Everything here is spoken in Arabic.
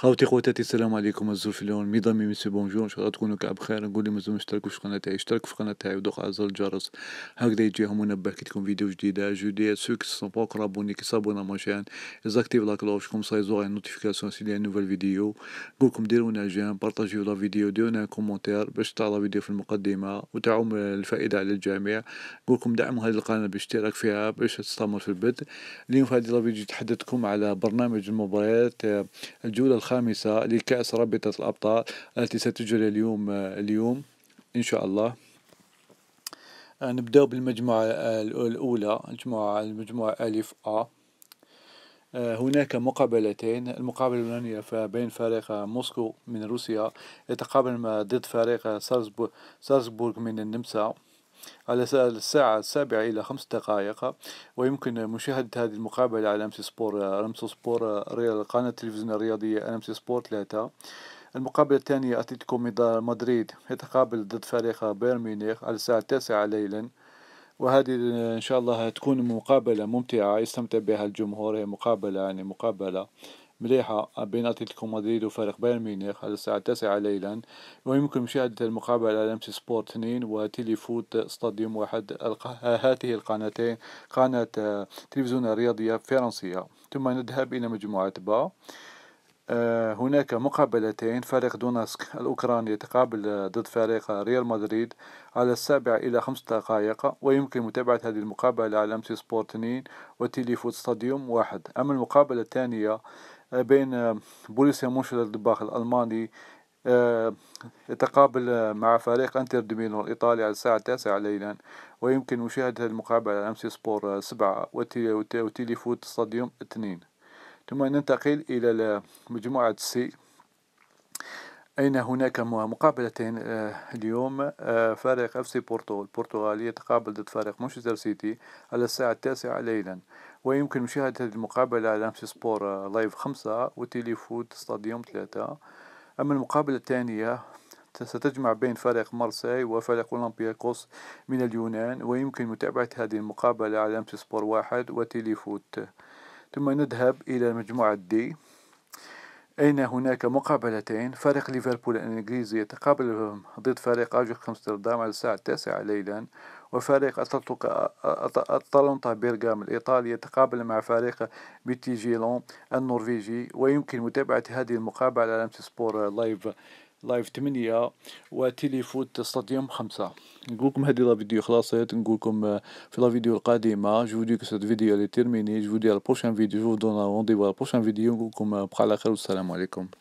خوتي خواتاتي السلام عليكم الزوف اليوم ميضامي ميسي بونجور ان شاء الله تكونوا كاع بخير نقول لهم لازم اشتركوا في قناتي اشتركوا في قناتي ودوق على زر الجرس هكذا يجيهم منبه كي تكون فيديو جديده جودي سو كي سون با رابوني كي سابونا ماشين زاكتيف لا كلوش كوم سا يزور نوتيفيكاسيون سي لي نوفيل فيديو نقول لكم ديروا لنا جيم بارطاجيو لا فيديو ديروا لنا كومونتير باش تطلع فيديو في المقدمه وتعم الفائده على الجميع نقول دعموا هذه القناه باشتراك فيها باش تستمر في البدء اليوم في هذه لا فيديو تحدثكم على برنامج المباريات الجوله الخامسة لكأس رابطة الأبطال التي ستجري اليوم اليوم إن شاء الله آه، نبدأ بالمجموعة آه، الأولى المجموعة المجموعة ألف أ آه، هناك مقابلتين المقابلة الأولانية بين فريق موسكو من روسيا يتقابل ضد فريق سالزبورغ من النمسا على الساعة السابعة إلى خمس دقائق ويمكن مشاهدة هذه المقابلة على أمس سبور أمس سبور قناة التلفزيون الرياضية أمس سبور 3 المقابلة الثانية أتلتيكو مدريد يتقابل ضد فريق بايرن ميونخ على الساعة التاسعة ليلا وهذه إن شاء الله تكون مقابلة ممتعة يستمتع بها الجمهور هي مقابلة يعني مقابلة مليحة بين أتلتيكو مدريد وفريق بايرن ميونخ على الساعة 9 ليلا ويمكن مشاهدة المقابلة على أمس سبورت 2 فوت ستاديوم واحد هاته القناتين قناة تلفزيون الرياضية الفرنسية ثم نذهب إلى مجموعة با آه، هناك مقابلتين فريق دوناسك الأوكراني يتقابل ضد فريق ريال مدريد على السابعة إلى خمس دقائق ويمكن متابعة هذه المقابلة على أمسي سبورتنين فود ستاديوم واحد أما المقابلة الثانية آه، بين آه، بوليسيا الدباخ الألماني يتقابل مع فريق انتر ديمينو الإيطالي على الساعة التاسعة ليلا ويمكن مشاهدة المقابلة على أمسي سبور سبعة فود ستاديوم اثنين ثم ننتقل إلى مجموعة سي أين هناك مقابلتين آه، اليوم آه، فريق اف سي بورتو البرتغالي يتقابل ضد فريق مانشستر سيتي على الساعة التاسعة ليلا ويمكن مشاهدة هذه المقابلة على أمس سبور لايف خمسة وتيليفوت ستاديوم ثلاثة أما المقابلة الثانية ستجمع بين فريق مارسي وفريق أولمبياكوس من اليونان ويمكن متابعة هذه المقابلة على أمس سبور واحد وتيليفوت ثم نذهب إلى مجموعة دي أين هناك مقابلتين فريق ليفربول الإنجليزي يتقابل ضد فريق أجوك أمستردام على الساعة التاسعة ليلا وفريق أتلانتا بيرغام الإيطالي يتقابل مع فريق بيتي جيلون النرويجي ويمكن متابعة هذه المقابلة على أمس سبور لايف لايف 8 وتليفوت ستاديوم 5 نقولكم هذه لا فيديو خلاصت نقولكم آه، في لا فيديو القادمه جو دي كو فيديو لي تيرميني جو دي لا بروشين فيديو جو دونا رونديفو على بروشين فيديو نقولكم آه، بقى على خير والسلام عليكم